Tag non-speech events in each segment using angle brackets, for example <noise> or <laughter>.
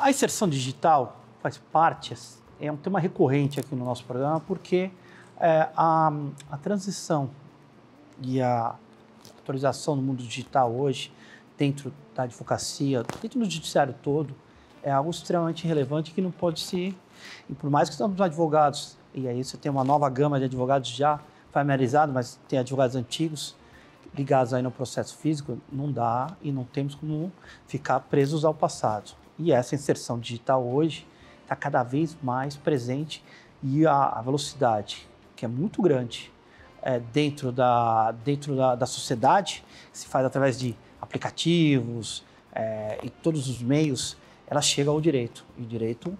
A inserção digital faz parte, é um tema recorrente aqui no nosso programa, porque é, a, a transição e a atualização do mundo digital hoje, dentro da advocacia, dentro do judiciário todo, é algo extremamente relevante que não pode se. E por mais que estamos advogados, e aí você tem uma nova gama de advogados já familiarizados, mas tem advogados antigos ligados aí no processo físico, não dá e não temos como ficar presos ao passado. E essa inserção digital hoje está cada vez mais presente e a, a velocidade, que é muito grande é, dentro, da, dentro da, da sociedade, se faz através de aplicativos é, e todos os meios, ela chega ao direito. E o direito,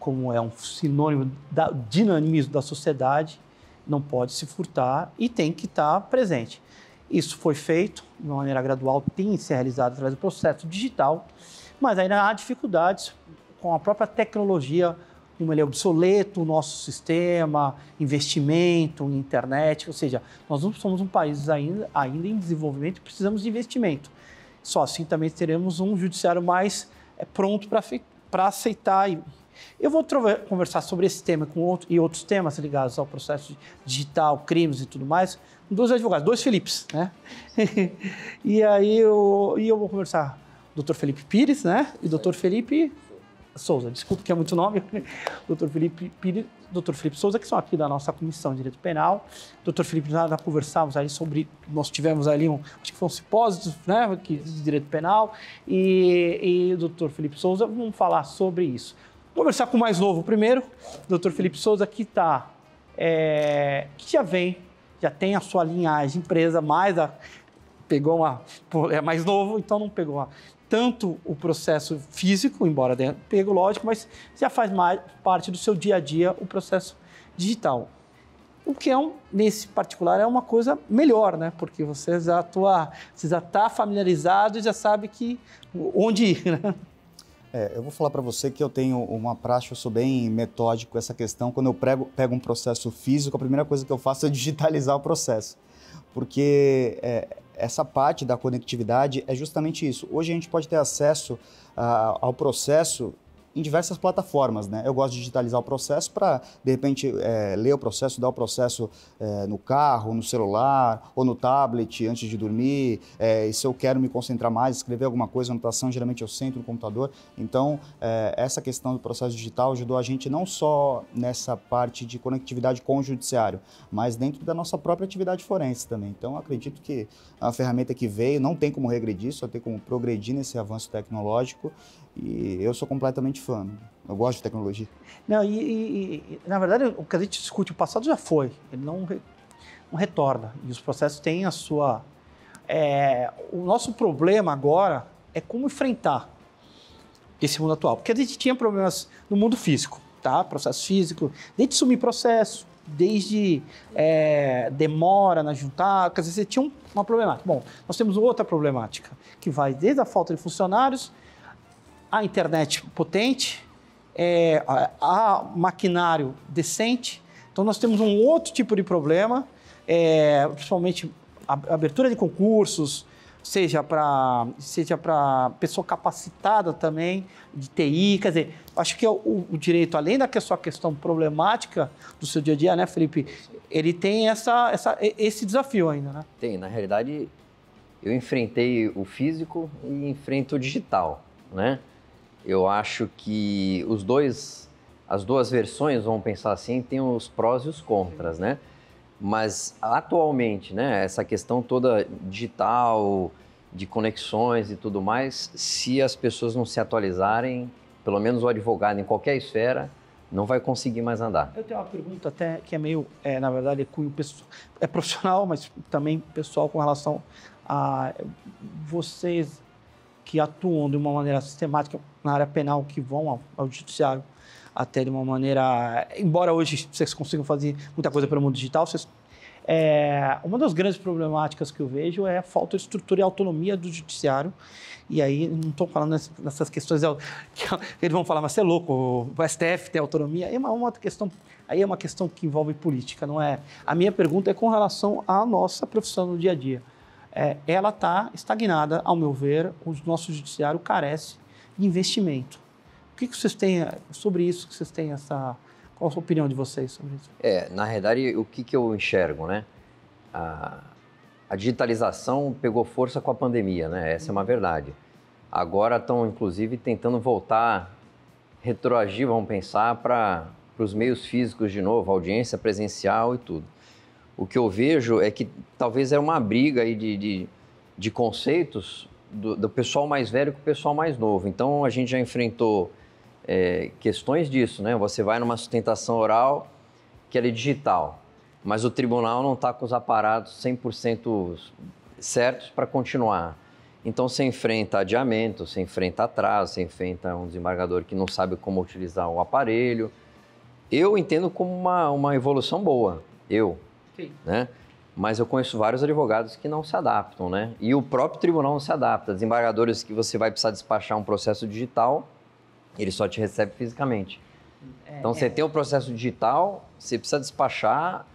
como é um sinônimo da dinamismo da sociedade, não pode se furtar e tem que estar tá presente. Isso foi feito de uma maneira gradual, tem se realizado através do processo digital mas ainda há dificuldades com a própria tecnologia, como ele é obsoleto, o nosso sistema, investimento, internet, ou seja, nós não somos um país ainda, ainda em desenvolvimento e precisamos de investimento. Só assim também teremos um judiciário mais é, pronto para aceitar eu vou conversar sobre esse tema com outro, e outros temas ligados ao processo digital, crimes e tudo mais, com dois advogados, dois Filipes, né? <laughs> e aí eu, e eu vou conversar Dr. Felipe Pires, né? E Dr. Felipe Souza, desculpa que é muito nome, <laughs> Dr. Felipe Pires, Dr. Felipe Souza, que são aqui da nossa comissão de direito penal. Dr. Felipe, nós, já conversávamos aí sobre, nós tivemos ali um, acho que foi um simpósito, né, de direito penal, e, e Dr. Felipe Souza, vamos falar sobre isso. Vou conversar com o mais novo primeiro, Dr. Felipe Souza, que está, é, que já vem, já tem a sua linhagem empresa, mais a, pegou uma, é mais novo, então não pegou uma tanto o processo físico, embora tenha pego, lógico, mas já faz mais parte do seu dia a dia o processo digital. O que é um, nesse particular, é uma coisa melhor, né? Porque você já atua, você já está familiarizado e já sabe que onde ir, né? É, eu vou falar para você que eu tenho uma praxe, eu sou bem metódico com essa questão. Quando eu prego, pego um processo físico, a primeira coisa que eu faço é <laughs> digitalizar o processo. Porque é, essa parte da conectividade é justamente isso. Hoje a gente pode ter acesso uh, ao processo em diversas plataformas. Né? Eu gosto de digitalizar o processo para, de repente, é, ler o processo, dar o processo é, no carro, no celular ou no tablet antes de dormir. É, e se eu quero me concentrar mais, escrever alguma coisa, anotação, geralmente eu sento no computador. Então, é, essa questão do processo digital ajudou a gente não só nessa parte de conectividade com o judiciário, mas dentro da nossa própria atividade forense também. Então, acredito que é a ferramenta que veio não tem como regredir, só tem como progredir nesse avanço tecnológico e eu sou completamente fã. Eu gosto de tecnologia. Não, e, e, e na verdade, o que a gente discute, o passado já foi. Ele não, re, não retorna. E os processos têm a sua. É, o nosso problema agora é como enfrentar esse mundo atual. Porque a gente tinha problemas no mundo físico, tá? Processo físico, desde sumir processo, desde é, demora na juntar, quer dizer, você tinha uma problemática. Bom, nós temos outra problemática, que vai desde a falta de funcionários a internet potente, é, a, maquinário decente. Então nós temos um outro tipo de problema, é, principalmente a abertura de concursos, seja para seja para pessoa capacitada também de TI, quer dizer, acho que é o, o, direito além da que sua questão problemática do seu dia a dia, né, Felipe, ele tem essa, essa esse desafio ainda, né? Tem, na realidade, eu enfrentei o físico e enfrento o digital, né? Eu acho que os dois, as duas versões, vamos pensar assim, têm os prós e os contras, né? Mas atualmente, né, essa questão toda digital, de conexões e tudo mais, se as pessoas não se atualizarem, pelo menos o advogado em qualquer esfera, não vai conseguir mais andar. Eu tenho uma pergunta até que é meio, é, na verdade, é cunho pessoal, é profissional, mas também pessoal com relação a vocês que atuam de uma maneira sistemática na área penal, que vão ao, ao judiciário até de uma maneira. Embora hoje vocês consigam fazer muita coisa pelo mundo digital, vocês é, uma das grandes problemáticas que eu vejo é a falta de estrutura e autonomia do judiciário. E aí, não estou falando nessas questões é que eles vão falar, mas você é louco, o STF tem autonomia. É uma, uma questão, aí é uma questão que envolve política, não é? A minha pergunta é com relação à nossa profissão no dia a dia é, ela está estagnada, ao meu ver, o nosso judiciário carece de investimento. O que, que vocês têm é, sobre isso? Que vocês têm essa qual a opinião de vocês sobre isso? É, na realidade, o que, que eu enxergo, né? A, a, digitalização pegou força com a pandemia, né? Essa é uma verdade. Agora estão, inclusive, tentando voltar, retroagir, vamos pensar, para os meios físicos de novo, audiência presencial e tudo o que eu vejo é que talvez era uma briga aí de, de, de conceitos do, do, pessoal mais velho com o pessoal mais novo. Então a gente já enfrentou é, questões disso, né? Você vai numa sustentação oral que ela é digital, mas o tribunal não está com os aparatos 100% certos para continuar. Então você enfrenta adiamento, você enfrenta atraso, você enfrenta um desembargador que não sabe como utilizar o aparelho. Eu entendo como uma, uma evolução boa, eu, né? Mas eu conheço vários advogados que não se adaptam, né? E o próprio tribunal não se adapta. Desembargadores que você vai precisar despachar um processo digital, ele só te recebe fisicamente. É, então, você é. tem o um processo digital, você precisa despachar,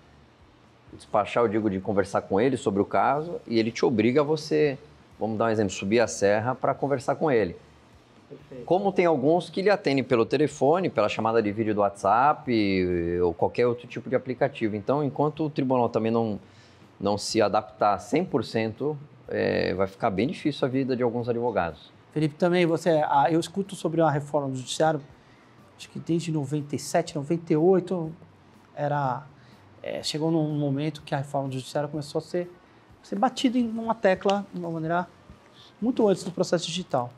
despachar, eu digo, de conversar com ele sobre o caso, e ele te obriga a você, vamos dar um exemplo, subir a serra para conversar com ele. Como tem alguns que lhe atendem pelo telefone, pela chamada de vídeo do WhatsApp eh, ou qualquer outro tipo de aplicativo. Então, enquanto o tribunal também não, não se adaptar 100%, é, eh, vai ficar bem difícil a vida de alguns advogados. Felipe, também você, ah, eu escuto sobre uma reforma do judiciário, acho que desde 97, 98, era, é, chegou num momento que a reforma do judiciário começou a ser, a ser batida em uma tecla de uma maneira muito antes do processo digital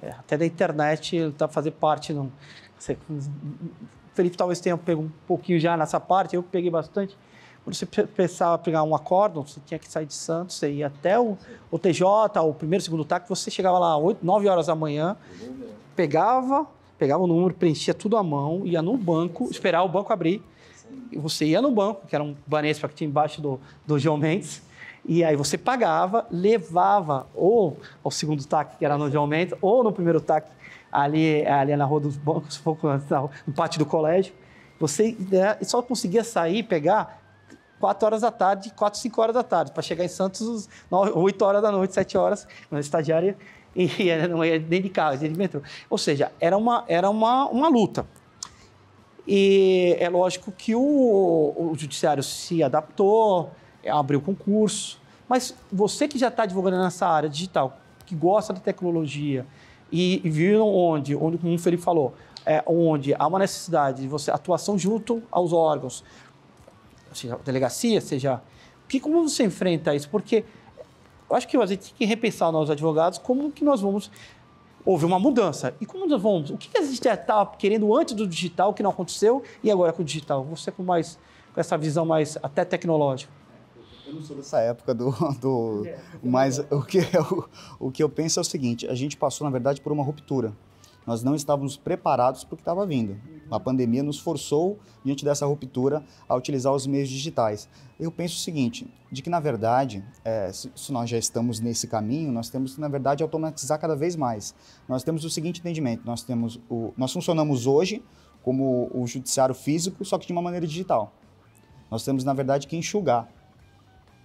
é, até da internet, tá fazer parte. Não, você, Felipe talvez tenha pego um pouquinho já nessa parte, eu peguei bastante. Quando você pensava pegar um acórdão, você tinha que sair de Santos, você ia até o, o TJ, o primeiro, segundo TAC, você chegava lá às 8, 9 horas da manhã, pegava, pegava o número, preenchia tudo à mão, ia no banco, esperava o banco abrir. E você ia no banco, que era um Banespa que tinha embaixo do, do João Mendes, e aí você pagava, levava ou ao segundo TAC, que era no de aumento ou no primeiro TAC, ali, ali na Rua dos Bancos, <laughs> no pátio do colégio. Você né, só conseguia sair, pegar 4 horas da tarde, 4, 5 horas da tarde, para chegar em Santos 9, 8 horas da noite, 7 horas, na estagiária, <laughs> e não ia nem de carro, nem de metrô. Ou seja, era uma, era uma, uma luta. E é lógico que o, o judiciário se adaptou, é, abrir o concurso. Mas você que já está advogando nessa área digital, que gosta da tecnologia e, e viram onde, onde, como o Felipe falou, é, onde há uma necessidade de você atuação junto aos órgãos, seja delegacia, seja. Que, como você enfrenta isso? Porque eu acho que a gente tem que repensar nós advogados como que nós vamos. Houve uma mudança. E como nós vamos? O que a gente estava tá querendo antes do digital que não aconteceu e agora com o digital? Você com mais com essa visão mais até tecnológica. Eu não sou dessa época do. <laughs> do é, mas o que, eu, o que eu penso é o seguinte: a gente passou, na verdade, por uma ruptura. Nós não estávamos preparados para o que estava vindo. Uhum. A pandemia nos forçou, diante dessa ruptura, a utilizar os meios digitais. Eu penso o seguinte: de que, na verdade, é, se, se nós já estamos nesse caminho, nós temos que, na verdade, automatizar cada vez mais. Nós temos o seguinte entendimento: nós, temos o, nós funcionamos hoje como o judiciário físico, só que de uma maneira digital. Nós temos, na verdade, que enxugar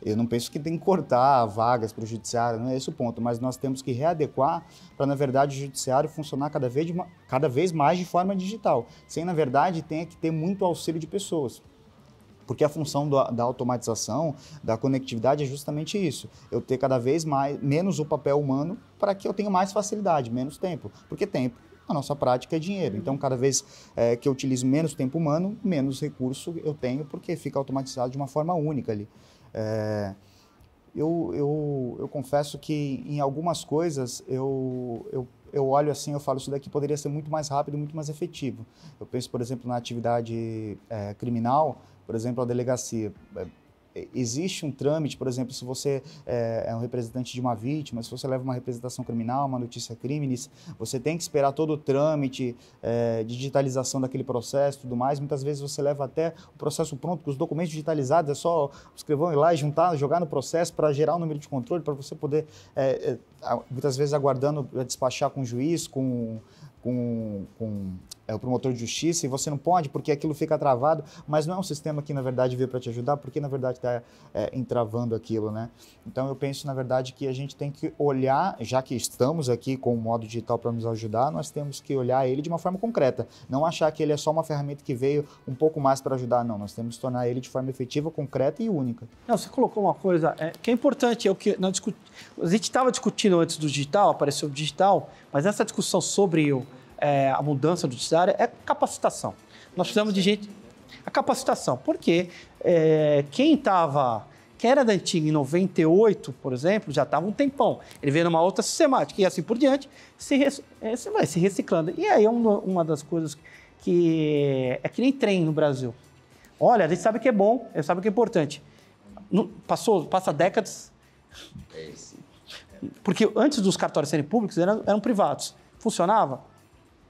eu não penso que tem que cortar vagas para o judiciário, não é esse o ponto, mas nós temos que readequar para, na verdade, o judiciário funcionar cada vez, de, cada vez mais de forma digital, sem, na verdade, ter que ter muito auxílio de pessoas. Porque a função do, da automatização, da conectividade é justamente isso. Eu ter cada vez mais, menos o papel humano para que eu tenha mais facilidade, menos tempo. Porque tempo, a nossa prática é dinheiro. Então, cada vez é, que eu utilizo menos tempo humano, menos recurso eu tenho, porque fica automatizado de uma forma única ali. É, eu, eu, eu confesso que em algumas coisas eu, eu, eu olho assim, eu falo, isso daqui poderia ser muito mais rápido, muito mais efetivo. Eu penso, por exemplo, na atividade é, criminal, por exemplo, a delegacia. É, é, existe um trâmite, por exemplo, se você é, é um representante de uma vítima, se você leva uma representação criminal, uma notícia crimes, você tem que esperar todo o trâmite, é, digitalização daquele processo, tudo mais. Muitas vezes você leva até o processo pronto, com os documentos digitalizados, é só o escrivão ir lá e juntar, jogar no processo para gerar o um número de controle, para você poder é, é muitas vezes aguardando despachar com o juiz, com, com, com é, o promotor de justiça, e você não pode porque aquilo fica travado, mas não é um sistema que, na verdade, veio para te ajudar, porque, na verdade, está é, entravando aquilo, né? Então, eu penso, na verdade, que a gente tem que olhar, já que estamos aqui com o modo digital para nos ajudar, nós temos que olhar ele de uma forma concreta, não achar que ele é só uma ferramenta que veio um pouco mais para ajudar, não. Nós temos que tornar ele de forma efetiva, concreta e única. Não, você colocou uma coisa é, que é importante, é o que não discutimos a gente estava discutindo antes do digital, apareceu o digital, mas nessa discussão sobre é, a mudança do digital é capacitação. Nós precisamos de gente. A capacitação, porque é, quem estava. Quem era da antiga em 98, por exemplo, já estava um tempão. Ele veio numa outra sistemática e assim por diante, se, é, se vai se reciclando. E aí é uma, uma das coisas que é que nem trem no Brasil. Olha, a gente sabe que é bom, a gente sabe que é importante. passou, passa décadas. É isso porque antes dos cartórios serem públicos, eram, eram privados. Funcionava?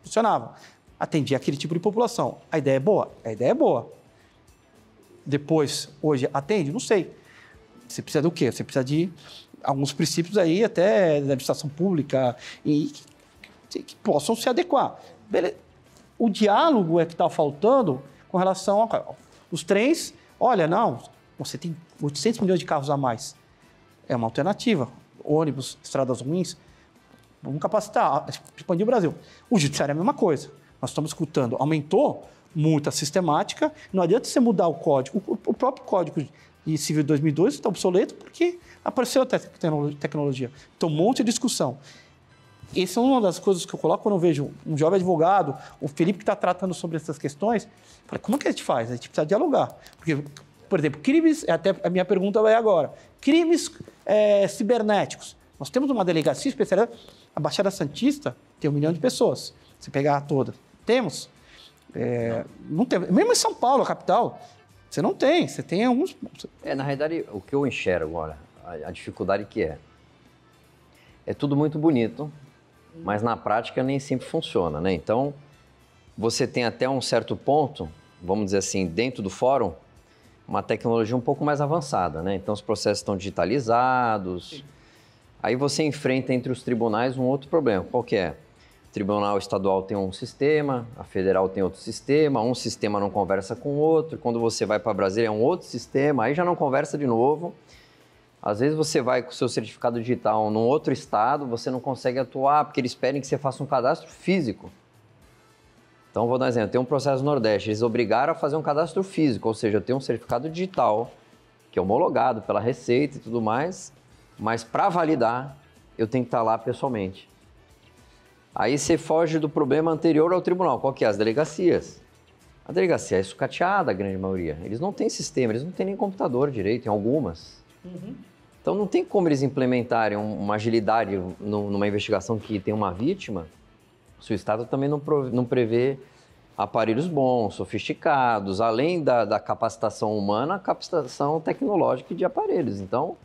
Funcionava. Atendia aquele tipo de população. A ideia é boa? A ideia é boa. Depois, hoje, atende? Não sei. Você precisa do quê? Você precisa de alguns princípios aí, até da administração pública, e que, que possam se adequar. Beleza. O diálogo é que está faltando com relação a. Os trens, olha, não, você tem 800 milhões de carros a mais. É uma alternativa ônibus, estradas ruins, vamos capacitar, expandir o Brasil. O judiciário é a mesma coisa. Nós estamos escutando, aumentou multa sistemática, não adianta você mudar o código, o próprio código de civil de 2002 está obsoleto porque apareceu a tecnologia. Então, um monte de discussão. Essa é uma das coisas que eu coloco quando eu vejo um jovem advogado, o Felipe que está tratando sobre essas questões. Falei, como é que a gente faz? A gente precisa dialogar. Porque por exemplo, crimes, é até a minha pergunta vai agora, crimes é, cibernéticos. Nós temos uma delegacia especializada, a Baixada Santista tem um milhão de pessoas, se pegar toda Temos? É, não. não tem. Mesmo em São Paulo, a capital, você não tem, você tem alguns... É, na realidade, o que eu enxergo, olha, a, a dificuldade que é, é tudo muito bonito, mas na prática nem sempre funciona, né? Então, você tem até um certo ponto, vamos dizer assim, dentro do fórum, uma tecnologia um pouco mais avançada, né? Então os processos estão digitalizados. Sim. Aí você enfrenta entre os tribunais um outro problema. Qual que é? O tribunal estadual tem um sistema, a federal tem outro sistema, um sistema não conversa com o outro. Quando você vai para Brasília é um outro sistema, aí já não conversa de novo. Às vezes você vai com o seu certificado digital num outro estado, você não consegue atuar porque eles pedem que você faça um cadastro físico. Então, vou dar um exemplo. Tem um processo no Nordeste, eles obrigaram a fazer um cadastro físico, ou seja, eu tenho um certificado digital, que é homologado pela Receita e tudo mais, mas para validar, eu tenho que estar tá lá pessoalmente. Aí você foge do problema anterior ao tribunal, qual que é? As delegacias. A delegacia é sucateada, a grande maioria. Eles não têm sistema, eles não têm nem computador direito, em algumas. Uhum. Então não tem como eles implementarem uma agilidade numa investigação que tem uma vítima se o Estado também não, não prevê aparelhos bons, sofisticados, além da, da capacitação humana, a capacitação tecnológica de aparelhos. Então,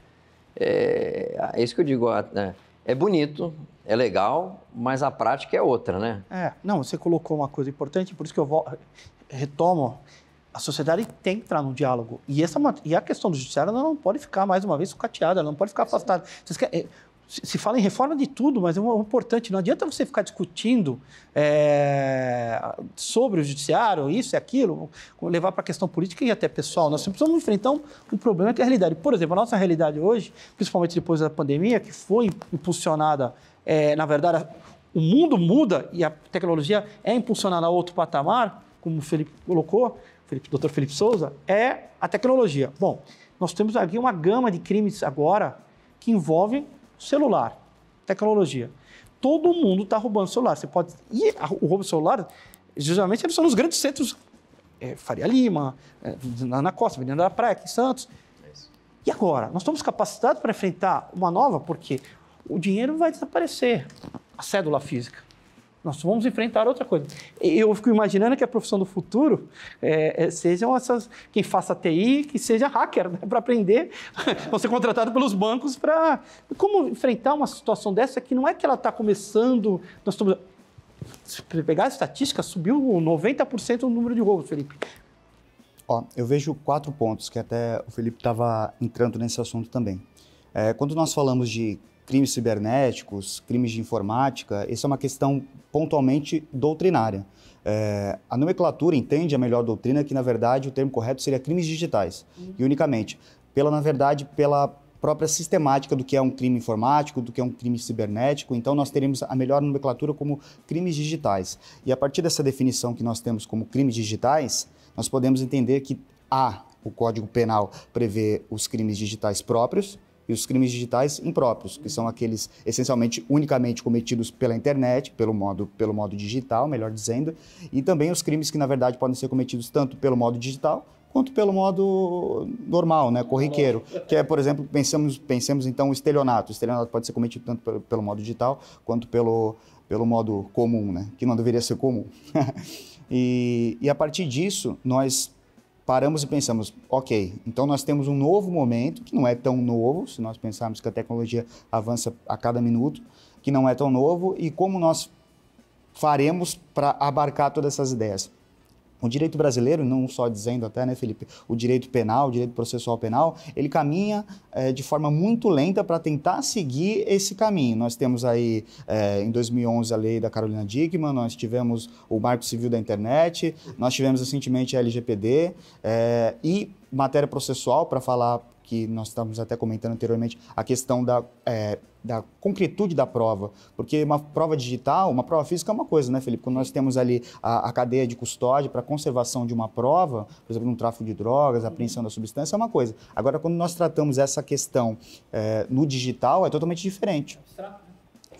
é, é isso que eu digo. É, é bonito, é legal, mas a prática é outra, né? É, não, você colocou uma coisa importante, por isso que eu vou, retomo. A sociedade tem que entrar no diálogo. E, essa, é e a questão do judiciário não pode ficar, mais uma vez, sucateada, não pode ficar afastada. Vocês querem, se fala em reforma de tudo, mas é um, é um importante. Não adianta você ficar discutindo é, sobre o judiciário, isso e aquilo, levar para a questão política e até pessoal. Nós precisamos enfrentar um, um, problema que é a realidade. Por exemplo, a nossa realidade hoje, principalmente depois da pandemia, que foi impulsionada, é, na verdade, o mundo muda e a tecnologia é impulsionada a outro patamar, como o Felipe colocou, Felipe, Dr. Felipe Souza, é a tecnologia. Bom, nós temos aqui uma gama de crimes agora que envolvem Celular, tecnologia. Todo mundo está roubando celular. Você pode. E o roubo celular, geralmente, eles são nos grandes centros. É, Faria Lima, é, na, na Costa, Avenida da Praia, aqui em Santos. É e agora? Nós estamos capacitados para enfrentar uma nova, porque o dinheiro vai desaparecer, a cédula física nós vamos enfrentar outra coisa. Eu fico imaginando que a profissão do futuro é, é sejam essas, quem faça TI, que seja hacker, né? para aprender, <laughs> vão ser contratados pelos bancos para... Como enfrentar uma situação dessa que não é que ela está começando, nós estamos... Se pegar a estatística, subiu 90% o número de roubos, Felipe. Ó, eu vejo quatro pontos que até o Felipe estava entrando nesse assunto também. É, quando nós falamos de crimes cibernéticos, crimes de informática, isso é uma questão pontualmente doutrinária. É, a nomenclatura entende a melhor doutrina que, na verdade, o termo correto seria crimes digitais, uhum. e unicamente. Pela, na verdade, pela própria sistemática do que é um crime informático, do que é um crime cibernético. Então, nós teremos a melhor nomenclatura como crimes digitais. E a partir dessa definição que nós temos como crimes digitais, nós podemos entender que há o Código Penal prevê os crimes digitais próprios, e os crimes digitais impróprios, que são aqueles essencialmente unicamente cometidos pela internet, pelo modo, pelo modo digital, melhor dizendo, e também os crimes que, na verdade, podem ser cometidos tanto pelo modo digital quanto pelo modo normal, né, corriqueiro, que é, por exemplo, pensemos, pensemos então o estelionato. O estelionato pode ser cometido tanto pelo, pelo modo digital quanto pelo, pelo modo comum, né, que não deveria ser comum. <laughs> e, e a partir disso, nós paramos e pensamos, ok, então nós temos um novo momento, que não é tão novo, se nós pensarmos que a tecnologia avança a cada minuto, que não é tão novo, e como nós faremos para abarcar todas essas ideias? O direito brasileiro, não só dizendo até, né, Felipe, o direito penal, o direito processual penal, ele caminha é, de forma muito lenta para tentar seguir esse caminho. Nós temos aí, é, em 2011, a lei da Carolina Dickman, nós tivemos o Marco Civil da Internet, nós tivemos recentemente a LGPD é, e matéria processual, para falar que nós estávamos até comentando anteriormente, a questão da é, da concretude da prova. Porque uma prova digital, uma prova física é uma coisa, né, Felipe? Quando nós temos ali a, a cadeia de custódia para conservação de uma prova, por exemplo, no tráfico de drogas, apreensão da substância, é uma coisa. Agora, quando nós tratamos essa questão é, no digital, é totalmente diferente. Abstrato.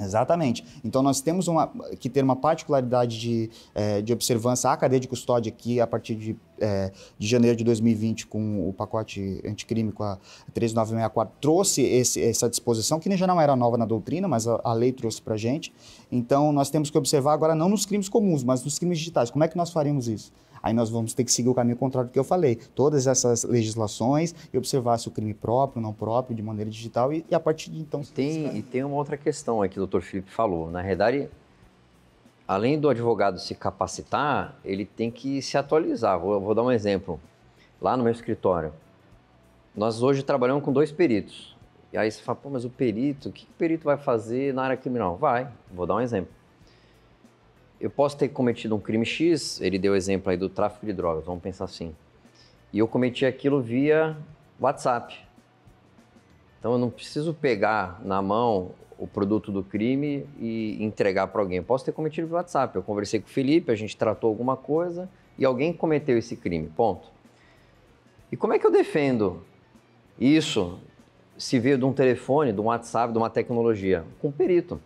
Exatamente. Então, nós temos uma, que ter uma particularidade de, é, de observância à cadeia de custódia aqui a partir de, é, de janeiro de 2020, com o pacote anticrime com a 3964, trouxe esse, essa disposição, que já não era nova na doutrina, mas a, a lei trouxe para a gente. Então, nós temos que observar agora não nos crimes comuns, mas nos crimes digitais. Como é que nós faremos isso? Aí nós vamos ter que seguir o caminho contrário do que eu falei. Todas essas legislações e observar se o crime próprio, não próprio, de maneira digital e, e a partir de então... Tem, e tem uma outra questão aí que o doutor Felipe falou. Na realidade, além do advogado se capacitar, ele tem que se atualizar. Vou, vou dar um exemplo. Lá no meu escritório, nós hoje trabalhamos com dois peritos. E aí você fala, pô, mas o perito, o que o perito vai fazer na área criminal? Vai, vou dar um exemplo eu posso ter cometido um crime X, ele deu o exemplo aí do tráfico de drogas, vamos pensar assim. E eu cometi aquilo via WhatsApp. Então eu não preciso pegar na mão o produto do crime e entregar para alguém. Eu posso ter cometido via WhatsApp. Eu conversei com o Felipe, a gente tratou alguma coisa e alguém cometeu esse crime. Ponto. E como é que eu defendo isso se veio de um telefone, de um WhatsApp, de uma tecnologia? Com um perito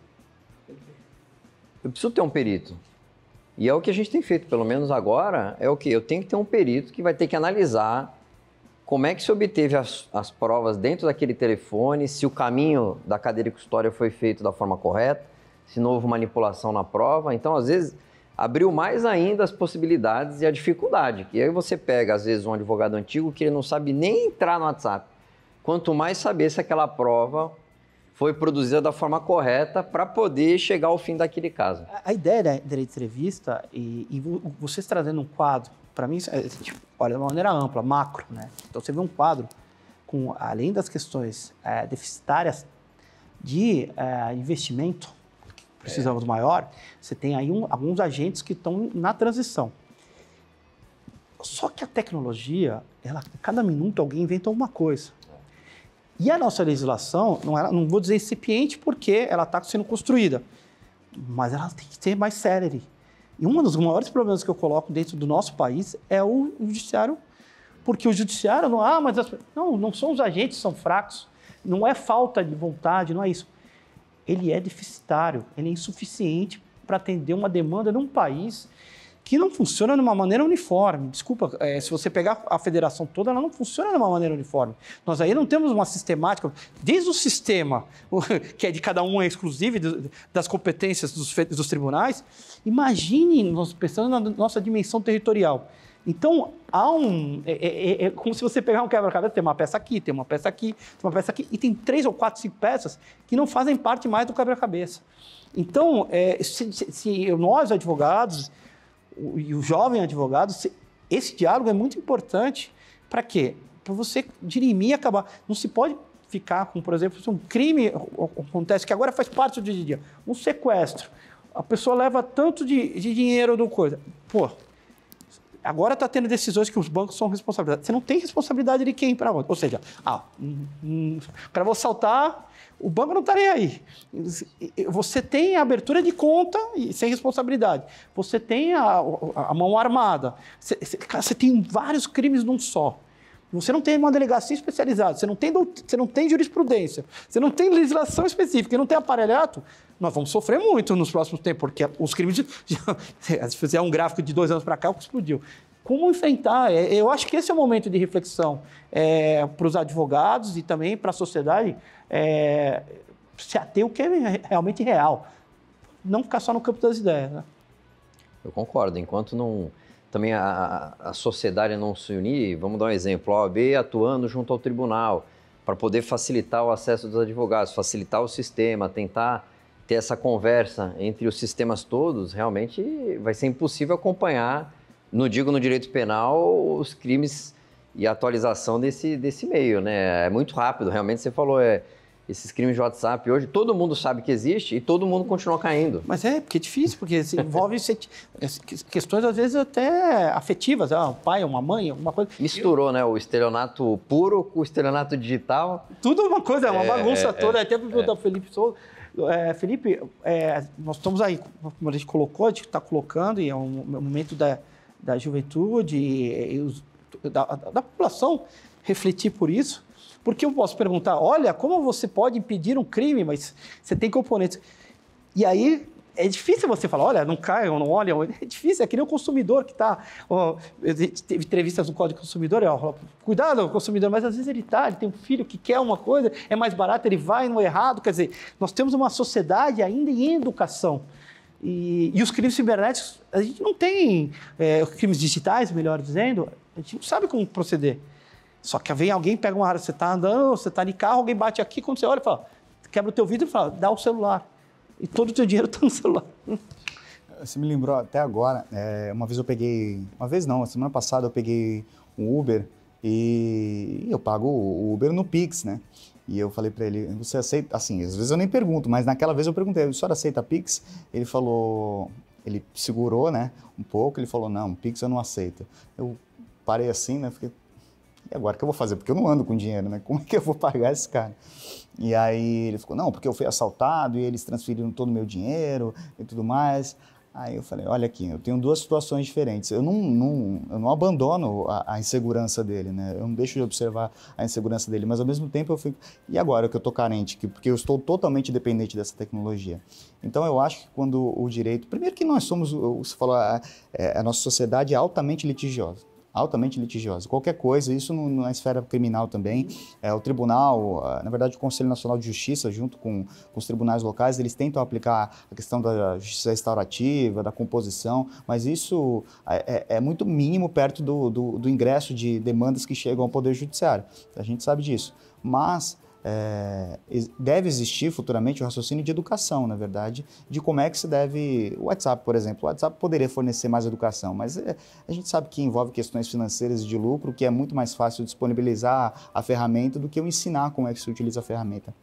eu preciso ter um perito. E é o que a gente tem feito, pelo menos agora, é o que? Eu tenho que ter um perito que vai ter que analisar como é que se obteve as, as provas dentro daquele telefone, se o caminho da cadeira de custódia foi feito da forma correta, se não houve manipulação na prova. Então, às vezes, abriu mais ainda as possibilidades e a dificuldade. E aí você pega, às vezes, um advogado antigo que ele não sabe nem entrar no WhatsApp. Quanto mais saber se aquela prova foi produzida da forma correta para poder chegar ao fim daquele caso. A, ideia da, entrevista e, e vocês trazendo um quadro, para mim, é, assim, tipo, olha, de uma maneira ampla, macro, né? Então você vê um quadro com, além das questões é, deficitárias de é, investimento, que precisamos é. maior, você tem aí um, alguns agentes que estão na transição. Só que a tecnologia, ela, cada minuto alguém inventa alguma coisa. E a nossa legislação, não, era, não vou dizer incipiente porque ela está sendo construída, mas ela tem que ter mais célere. E um dos maiores problemas que eu coloco dentro do nosso país é o judiciário, porque o judiciário não, ah, mas as, não, não são os agentes são fracos, não é falta de vontade, não é isso. Ele é deficitário, ele é insuficiente para atender uma demanda num país que não funciona de uma maneira uniforme. Desculpa, é, se você pegar a federação toda, ela não funciona de uma maneira uniforme. Nós aí não temos uma sistemática, desde o sistema, <laughs> que é de cada um é exclusivo, das competências dos, dos tribunais, imagine, nós pensando na nossa dimensão territorial. Então, há um. É, é, é, é, como se você pegar um quebra-cabeça, tem uma peça aqui, tem uma peça aqui, tem uma peça aqui, e tem três ou quatro, cinco peças que não fazem parte mais do quebra-cabeça. Então, é, se, se, se nós, advogados, o, e o jovem advogado, esse diálogo é muito importante para quê? Para você dirimir e acabar. Não se pode ficar com, por exemplo, se um crime acontece, que agora faz parte do dia a dia, um sequestro. A pessoa leva tanto de, de dinheiro do coisa. Pô, agora está tendo decisões que os bancos são responsabilidade. Você não tem responsabilidade de quem para onde. Ou seja, ah, um, um, para vou saltar, o banco não está nem aí. Você tem a abertura de conta e sem responsabilidade. Você tem a, a mão armada. Você, tem vários crimes num só. Você não tem uma delegacia especializada, você não tem, você não tem jurisprudência, você não tem legislação específica e não tem aparelhato, nós vamos sofrer muito nos próximos tempos, porque os crimes. De, <laughs> se fizer um gráfico de dois anos para cá, o que explodiu como enfrentar. É, eu acho que esse é o momento de reflexão é, para os advogados e também para a sociedade é, se ater o que é realmente real. Não ficar só no campo das ideias. Né? Eu concordo. Enquanto não também a, a sociedade não se unir, vamos dar um exemplo, a OAB atuando junto ao tribunal para poder facilitar o acesso dos advogados, facilitar o sistema, tentar ter essa conversa entre os sistemas todos, realmente vai ser impossível acompanhar não digo no direito penal, os crimes e a atualização desse, desse meio, né? É muito rápido, realmente você falou, é, esses crimes de WhatsApp hoje, todo mundo sabe que existe e todo mundo continua caindo. Mas é, porque é difícil, porque assim, envolve <laughs> assim, questões às vezes até afetivas, ah, um pai, uma mãe, alguma coisa. Misturou, Eu... né, o estelionato puro com o estelionato digital. Tudo uma coisa, é uma é, bagunça é, toda, é, até o é. é. Felipe Souza. É, Felipe, nós estamos aí, como a gente colocou, a gente está colocando, e é um, um momento da, da juventude e, os, da, da população refletir por isso. Porque eu posso perguntar, olha, como você pode impedir um crime, mas você tem componentes. E aí é difícil você falar, olha, não caiam, não olham. É difícil, é que nem o consumidor que está. Teve entrevistas no Código do Consumidor, eu falo, cuidado, consumidor, mas às vezes ele está, ele tem um filho que quer uma coisa, é mais barato, ele vai no errado. Quer dizer, nós temos uma sociedade ainda em educação e, e os crimes cibernéticos, a gente não tem é, crimes digitais, melhor dizendo, a gente não sabe como proceder. Só que vem alguém, pega uma área, você está andando, você está de carro, alguém bate aqui, quando você olha, fala, quebra o teu vidro e fala, dá o celular. E todo o teu dinheiro está no celular. <laughs> Você me lembrou até agora, é, uma vez eu peguei, uma vez não, semana passada eu peguei um Uber e eu pago o Uber no Pix, né? E eu falei para ele, você aceita? Assim, às vezes eu nem pergunto, mas naquela vez eu perguntei, o senhor aceita Pix? Ele falou, ele segurou, né, um pouco, ele falou, não, Pix eu não aceito. Eu parei assim, né, fiquei, e agora o que eu vou fazer? Porque eu não ando com dinheiro, né, como é que eu vou pagar esse cara? E aí ele ficou, não, porque eu fui assaltado e eles transferiram todo o meu dinheiro e tudo mais. Aí eu falei, olha aqui, eu tenho duas situações diferentes. Eu não, não, eu não abandono a, a, insegurança dele, né? Eu não deixo de observar a insegurança dele, mas ao mesmo tempo eu fico, e agora que eu estou carente? Porque eu estou totalmente dependente dessa tecnologia. Então eu acho que quando o direito... Primeiro que nós somos, você falou, a, é, a nossa sociedade é altamente litigiosa altamente litigiosa. Qualquer coisa, isso no, na esfera criminal também, é, o tribunal, ah, na verdade o Conselho Nacional de Justiça, junto com, com os tribunais locais, eles tentam aplicar a questão da justiça restaurativa, da composição, mas isso é, é, é muito mínimo perto do, do, do ingresso de demandas que chegam ao Poder Judiciário. A gente sabe disso. Mas é, deve existir futuramente o um raciocínio de educação, na verdade, de como é que se deve. O WhatsApp, por exemplo. O WhatsApp poderia fornecer mais educação, mas é, a gente sabe que envolve questões financeiras e de lucro, que é muito mais fácil disponibilizar a ferramenta do que eu ensinar como é que se utiliza a ferramenta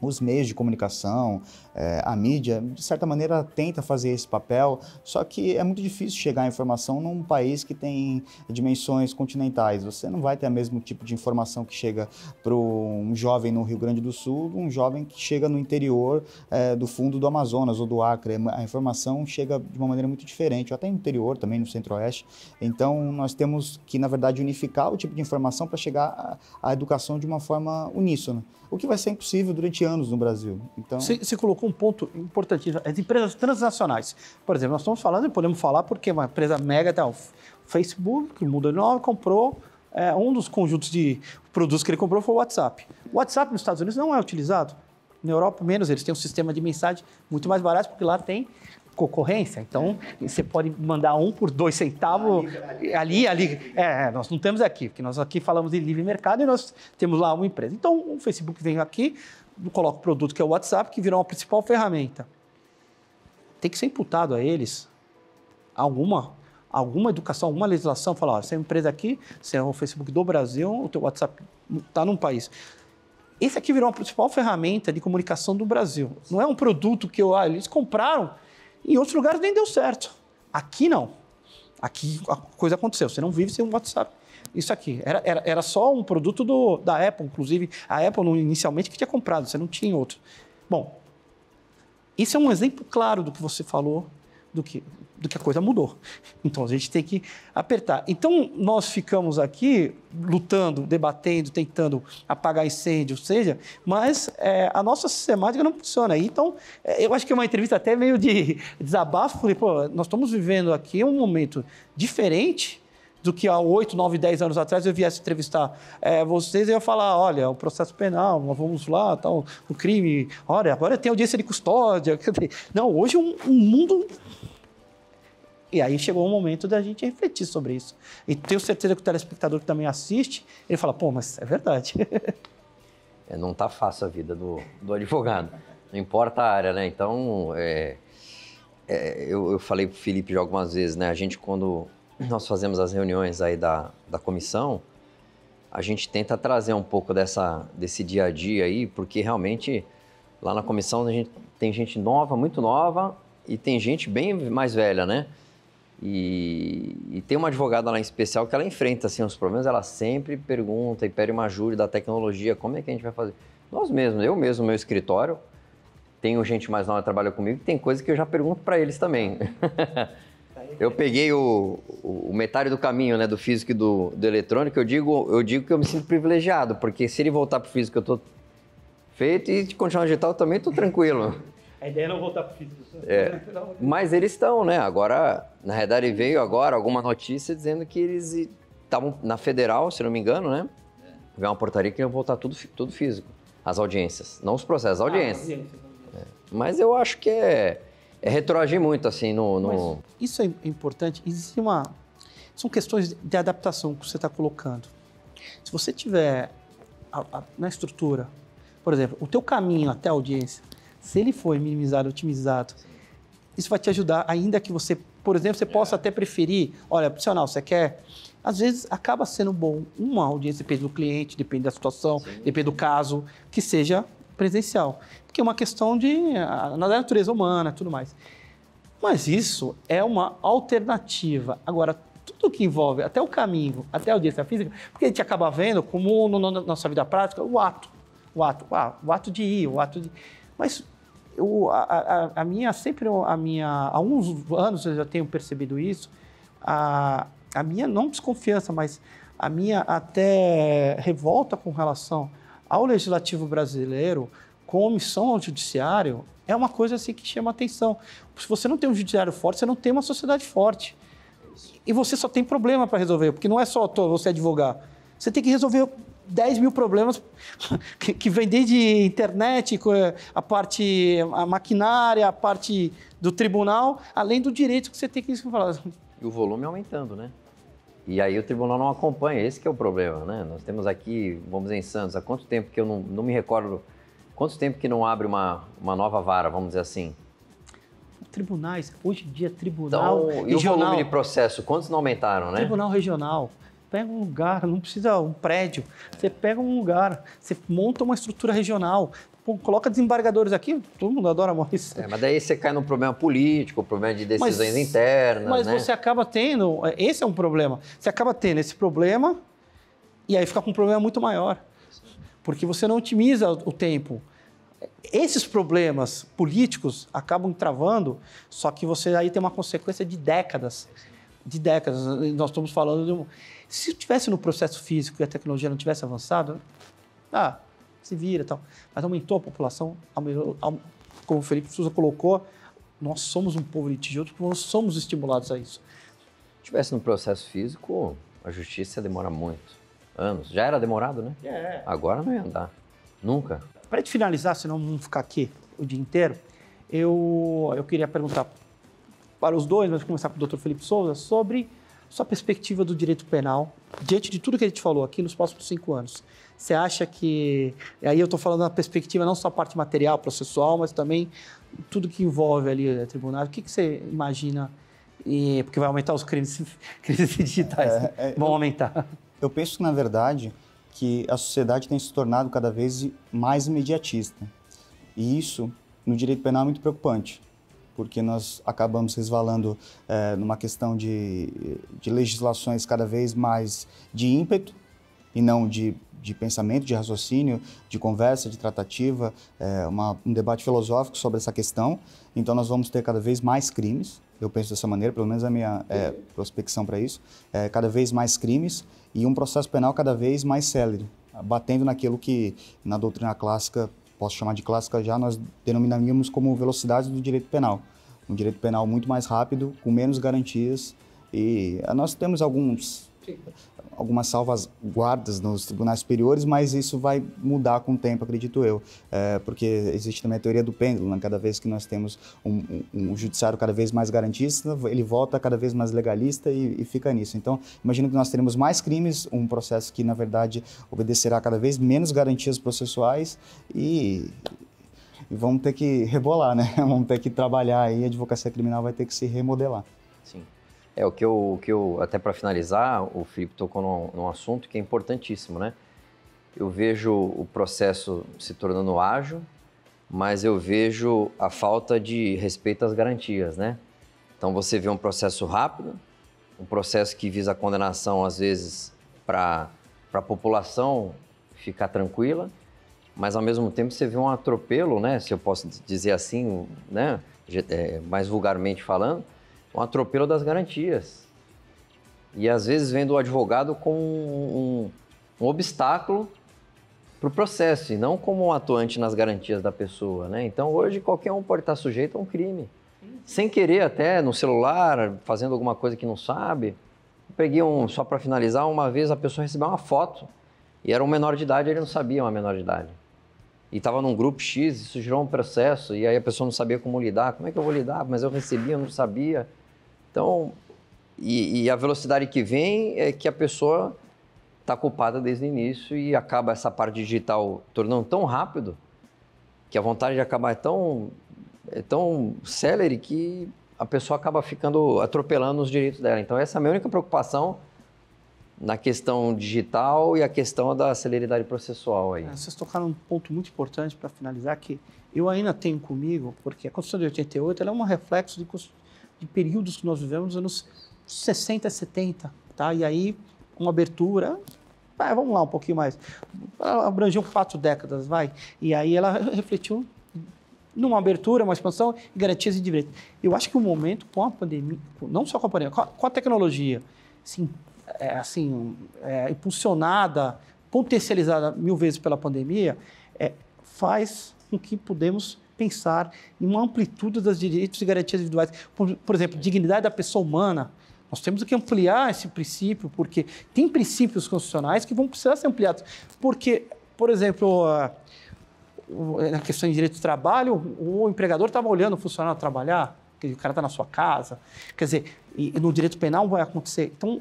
os meios de comunicação, é, a mídia, de certa maneira, tenta fazer esse papel, só que é muito difícil chegar à informação num país que tem dimensões continentais. Você não vai ter o mesmo tipo de informação que chega para um jovem no Rio Grande do Sul, um jovem que chega no interior é, do fundo do Amazonas ou do Acre. A informação chega de uma maneira muito diferente, até no interior também, no centro-oeste. Então, nós temos que, na verdade, unificar o tipo de informação para chegar à educação de uma forma uníssona, o que vai ser impossível durante anos no Brasil. Então, você colocou tocou um ponto importantíssimo. As empresas transnacionais. Por exemplo, nós estamos falando, e podemos falar porque uma empresa mega, tal o Facebook, que mudou de nome, comprou é, um dos conjuntos de produtos que ele comprou foi o WhatsApp. O WhatsApp nos Estados Unidos não é utilizado. Na Europa, menos. Eles têm um sistema de mensagem muito mais barato, porque lá tem concorrência. Então, você pode mandar um por dois centavos ali, ali. ali é, é, nós não temos aqui, porque nós aqui falamos de livre mercado e nós temos lá uma empresa. Então, o Facebook vem aqui, coloca o produto que é o WhatsApp, que virou a principal ferramenta. Tem que ser imputado a eles alguma alguma educação, alguma legislação, falar, ó, você é uma empresa aqui, você é o Facebook do Brasil, o teu WhatsApp está num país. Esse aqui virou a principal ferramenta de comunicação do Brasil. Não é um produto que eu, ah, eles compraram em outros lugares nem deu certo. Aqui não. Aqui a coisa aconteceu. Você não vive sem um WhatsApp. Isso aqui. Era, era, era só um produto do, da Apple, inclusive. A Apple inicialmente que tinha comprado, você não tinha outro. Bom, isso é um exemplo claro do que você falou, do que, do que a coisa mudou. Então a gente tem que apertar. Então nós ficamos aqui lutando, debatendo, tentando apagar incêndio, ou seja, mas é, a nossa sistemática não funciona. Então é, eu acho que é uma entrevista até meio de <laughs> desabafo, porque pô, nós estamos vivendo aqui um momento diferente do que há 8, 9, 10 anos atrás eu viesse entrevistar é, vocês e eu ia falar, olha, o é processo penal, nós vamos lá, tal, o crime, olha, agora tem audiência de custódia. <laughs> Não, hoje um, um mundo e aí chegou o momento da gente refletir sobre isso. E tenho certeza que o telespectador que também assiste, ele fala, pô, mas é verdade. <laughs> É, não tá fácil a vida do, do advogado. Não importa a área, né? Então, é, é, eu, eu falei pro Felipe já algumas vezes, né? A gente quando nós fazemos as reuniões aí da, da comissão, a gente tenta trazer um pouco dessa, desse dia a dia aí, porque realmente lá na comissão gente, tem gente nova, muito nova, e tem gente bem mais velha, né? E, e, tem uma advogada lá em especial que ela enfrenta assim, os problemas, ela sempre pergunta e pede uma ajuda da tecnologia, como é que a gente vai fazer? Nós mesmos, eu mesmo, meu escritório, tenho gente mais nova que trabalha comigo, e tem coisa que eu já pergunto para eles também. <laughs> Eu peguei o, o metade do caminho, né, do físico e do, do eletrônico. Eu digo, eu digo que eu me sinto privilegiado, porque se ele voltar pro físico, eu tô feito e de continuar digital também tô tranquilo. <laughs> A ideia é não voltar pro físico. É. <laughs> Mas eles estão, né? Agora, na realidade, veio agora alguma notícia dizendo que eles estavam na federal, se não me engano, né? É. Veio uma portaria que iam voltar tudo, tudo físico. As audiências. Não os processos, as ah, audiências. Ah, audiência, audiência. É. Mas eu acho que é é, retroagir muito, assim, no... no... isso é importante. Existe uma... São questões de adaptação que você está colocando. Se você tiver a, a, na estrutura, por exemplo, o teu caminho até a audiência, se ele for minimizado, otimizado, isso vai te ajudar, ainda que você, por exemplo, você é. possa até preferir, olha, profissional, você quer... Às vezes acaba sendo bom uma audiência, depende do cliente, depende da situação, sim, depende do caso, que seja presencial, porque é uma questão de na natureza humana, e tudo mais. Mas isso é uma alternativa. Agora, tudo que envolve, até o caminho, até o dia da física, porque a gente acaba vendo como no, na nossa vida prática o ato, o ato, ah, o ato de ir, o ato de. Mas eu, a, a, a, minha sempre a minha há uns anos eu já tenho percebido isso a, a minha não desconfiança mas a minha até revolta com relação ao legislativo brasileiro com omissão ao judiciário é uma coisa assim que chama atenção. Se você não tem um judiciário forte, você não tem uma sociedade forte. E você só tem problema para resolver, porque não é só você é advogar. Você tem que resolver 10 mil problemas <laughs> que vem desde internet, a parte a maquinária, a parte do tribunal, além do direito que você tem que falar. E o volume aumentando, né? E aí o tribunal não acompanha, esse é o problema, né? Nós temos aqui, vamos em Santos, há quanto tempo que eu não, não me recordo, quanto tempo que não abre uma, uma nova vara, vamos dizer assim? Tribunais, hoje em dia tribunal então, regional. E o volume de processo, quantos não aumentaram, né? Tribunal regional, pega um lugar, não precisa um prédio, você pega um lugar, você monta uma estrutura regional, Pô, coloca desembargadores aqui, todo mundo adora mais. É, mas daí você cai num problema político, problema de decisões mas, internas. Mas né? você acaba tendo, é, esse é um problema. Você acaba tendo esse problema e aí fica com um problema muito maior. Porque você não otimiza o tempo. Esses problemas políticos acabam travando, só que você aí tem uma consequência de décadas de décadas. Nós estamos falando de um... Se tivesse no processo físico e a tecnologia não tivesse avançado, ah, se vira e tal. Mas aumentou a população, aumentou, como o Felipe Souza colocou, nós somos um povo de porque nós somos estimulados a isso. Se tivesse no processo físico, a justiça demora muito. Anos. Já era demorado, né? É. Agora não ia andar. Nunca. Para te finalizar, senão não ficar aqui o dia inteiro, eu, eu queria perguntar para os dois, mas começar com o doutor Felipe Souza, sobre sua perspectiva do direito penal, diante de tudo que ele te falou aqui nos próximos cinco anos. Você acha que. Aí eu estou falando da perspectiva não só a parte material, processual, mas também tudo que envolve ali o eh, tribunal. O que, que você imagina? E, porque vai aumentar os crimes, <laughs> crimes digitais. É, é, vão eu, aumentar. Eu penso, na verdade, que a sociedade tem se tornado cada vez mais imediatista. E isso, no direito penal, é muito preocupante porque nós acabamos resvalando é, numa questão de, de legislações cada vez mais de ímpeto e não de de pensamento, de raciocínio, de conversa, de tratativa, é, uma, um debate filosófico sobre essa questão. Então, nós vamos ter cada vez mais crimes. Eu penso dessa maneira, pelo menos a minha é, prospecção para isso. É, cada vez mais crimes e um processo penal cada vez mais célere, batendo naquilo que na doutrina clássica, posso chamar de clássica já, nós denominaríamos como velocidade do direito penal um direito penal muito mais rápido, com menos garantias. E eh, nós temos alguns algumas algumas salvaguardas nos tribunais superiores, mas isso vai mudar com o tempo, acredito eu, é, porque existe também a teoria do pêndulo, né? cada vez que nós temos um, um, um, judiciário cada vez mais garantista, ele volta cada vez mais legalista e, e, fica nisso. Então, imagino que nós teremos mais crimes, um processo que, na verdade, obedecerá cada vez menos garantias processuais e e vamos ter que rebolar, né? <laughs> Vamos ter que trabalhar aí, a advocacia criminal vai ter que se remodelar. Sim. É, o que eu, o que eu até para finalizar, o Felipe tocou num, num, assunto que é importantíssimo, né? Eu vejo o processo se tornando ágil, mas eu vejo a falta de respeito às garantias, né? Então você vê um processo rápido, um processo que visa a condenação, às vezes, para a população ficar tranquila, mas ao mesmo tempo você vê um atropelo, né? Se eu posso dizer assim, né? É, mais vulgarmente falando, um atropelo das garantias. E às vezes vendo o advogado como um, um, obstáculo para o processo e não como um atuante nas garantias da pessoa, né? Então hoje qualquer um pode estar sujeito a um crime, sem querer até no celular, fazendo alguma coisa que não sabe. peguei um só para finalizar, uma vez a pessoa recebeu uma foto e era um menor de idade, ele não sabia uma menor de idade e estava num grupo X, isso gerou um processo, e aí a pessoa não sabia como lidar. Como é que eu vou lidar? Mas eu recebia, não sabia. Então, e, e a velocidade que vem é que a pessoa está culpada desde o início e acaba essa parte digital tornando tão rápido que a vontade de acabar é tão, é tão celere que a pessoa acaba ficando atropelando os direitos dela. Então, essa é a minha única preocupação na questão digital e a questão da celeridade processual aí. É, vocês tocaram um ponto muito importante para finalizar que eu ainda tenho comigo, porque a Constituição de 88 ela é um reflexo de, de períodos que nós vivemos nos anos 60 e 70, tá? E aí uma abertura ah, vamos lá um pouquinho mais. Ela abrangeu quatro décadas, vai. E aí ela refletiu numa abertura, uma expansão e garantias de direitos. Eu acho que o momento com a pandemia, não só com a pandemia, com a, com a tecnologia, se assim, é, assim, é, impulsionada, potencializada mil vezes pela pandemia, é, faz com que podemos pensar em uma amplitude dos direitos e garantias individuais. Por, por exemplo, dignidade da pessoa humana. Nós temos que ampliar esse princípio, porque tem princípios constitucionais que vão precisar ser ampliados. Porque, por exemplo, na questão de direito do trabalho, o empregador estava olhando o funcionário trabalhar, o cara está na sua casa. Quer dizer, no direito penal vai acontecer. Então,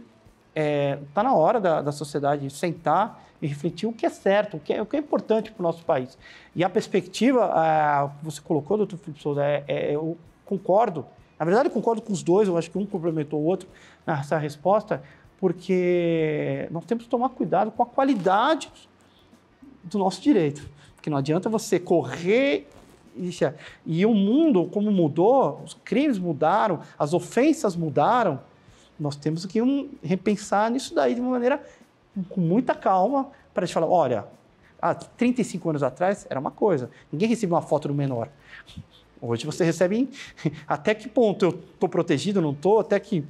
está é, tá na hora da, da sociedade sentar e refletir o que é certo, o que é, o que é importante para o nosso país. E a perspectiva que é, você colocou, doutor Filipe Souza, é, é, eu concordo. Na verdade, eu concordo com os dois, eu acho que um complementou o outro nessa resposta, porque nós temos que tomar cuidado com a qualidade do nosso direito. Porque não adianta você correr e o mundo, como mudou, os crimes mudaram, as ofensas mudaram, nós temos que um, repensar nisso daí de uma maneira com muita calma para a gente falar, olha, há 35 anos atrás era uma coisa, ninguém recebia uma foto do menor. Hoje você recebe <laughs> até que ponto eu estou protegido, não estou, até que...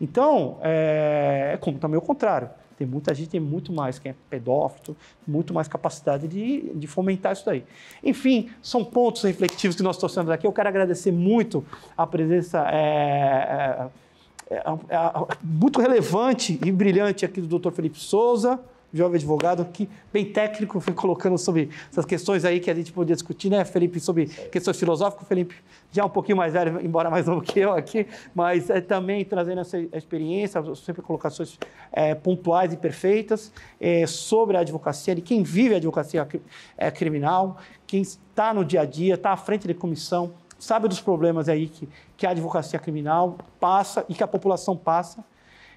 Então, é, é como também o contrário. Tem muita gente, tem muito mais que é pedófilo, muito mais capacidade de, de fomentar isso daí. Enfim, são pontos reflexivos que nós trouxemos aqui. Eu quero agradecer muito a presença... É, é, é, é, é, muito relevante e brilhante aqui do Dr. Felipe Souza, jovem advogado que bem técnico foi colocando sobre essas questões aí que a gente podia discutir, né, Felipe, sobre questões filosóficas. Felipe já um pouquinho mais velho, embora mais novo que eu aqui, mas é, também trazendo essa experiência, sempre colocações é, pontuais e perfeitas é, sobre a advocacia, de quem vive a advocacia criminal, quem está no dia a dia, está à frente de comissão, sabe dos problemas aí que, que a advocacia criminal passa e que a população passa.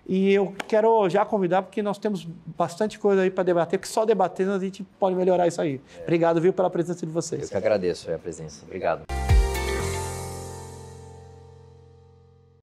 E eu quero já convidar, porque nós temos bastante coisa aí para debater, que só debatendo a gente pode melhorar isso aí. É. Obrigado, viu, pela presença de vocês. Eu que agradeço a presença. Obrigado.